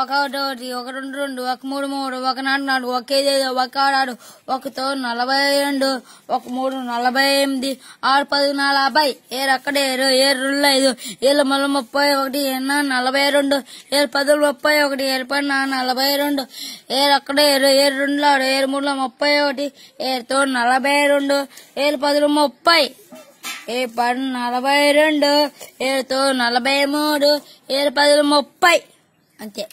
ఒకటి ఒక రెండు రెండు ఒక మూడు మూడు ఒక నాలుగు నాలుగు ఒక ఐదు ఒక ఆడాడు ఒకతో నలభై రెండు ఒక మూడు నలభై ఎనిమిది ఆరు పది నలభై ఏరు అక్కడేరు ఏరు రెండు ఐదు ఏళ్ళు మొదలు ముప్పై ఒకటి ఎన్నో నలభై రెండు ఏడు పదులు ముప్పై ఒకటి ఏడు పన్న నలభై రెండు ఏరు అక్కడేరు ఏరు రెండు ఆడు ఏరు మూడు ముప్పై ఒకటి ఏరుతో నలభై రెండు ఏడు పదులు ముప్పై ఏ పన్ను నలభై రెండు ఏడుతో నలభై మూడు ఏడు పదులు ముప్పై 安定。